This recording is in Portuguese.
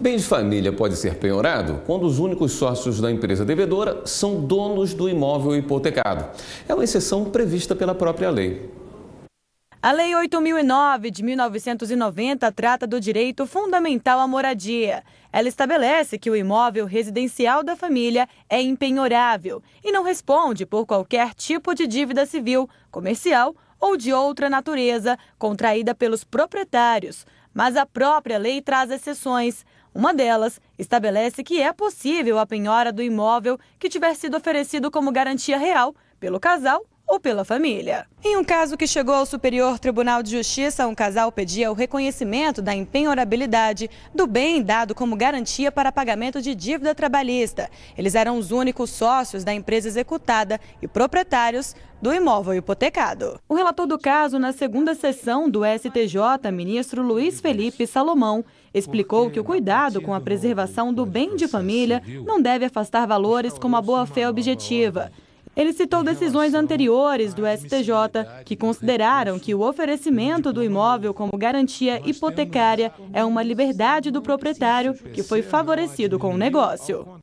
Bem de família pode ser penhorado quando os únicos sócios da empresa devedora são donos do imóvel hipotecado. É uma exceção prevista pela própria lei. A Lei 8009 de 1990 trata do direito fundamental à moradia. Ela estabelece que o imóvel residencial da família é empenhorável e não responde por qualquer tipo de dívida civil, comercial ou de outra natureza contraída pelos proprietários. Mas a própria lei traz exceções. Uma delas estabelece que é possível a penhora do imóvel que tiver sido oferecido como garantia real pelo casal ou pela família. Em um caso que chegou ao Superior Tribunal de Justiça, um casal pedia o reconhecimento da empenhorabilidade do bem dado como garantia para pagamento de dívida trabalhista. Eles eram os únicos sócios da empresa executada e proprietários do imóvel hipotecado. O relator do caso, na segunda sessão do STJ, ministro Luiz Felipe Salomão, explicou que o cuidado com a preservação do bem de família não deve afastar valores como a boa-fé objetiva. Ele citou decisões anteriores do STJ que consideraram que o oferecimento do imóvel como garantia hipotecária é uma liberdade do proprietário que foi favorecido com o negócio.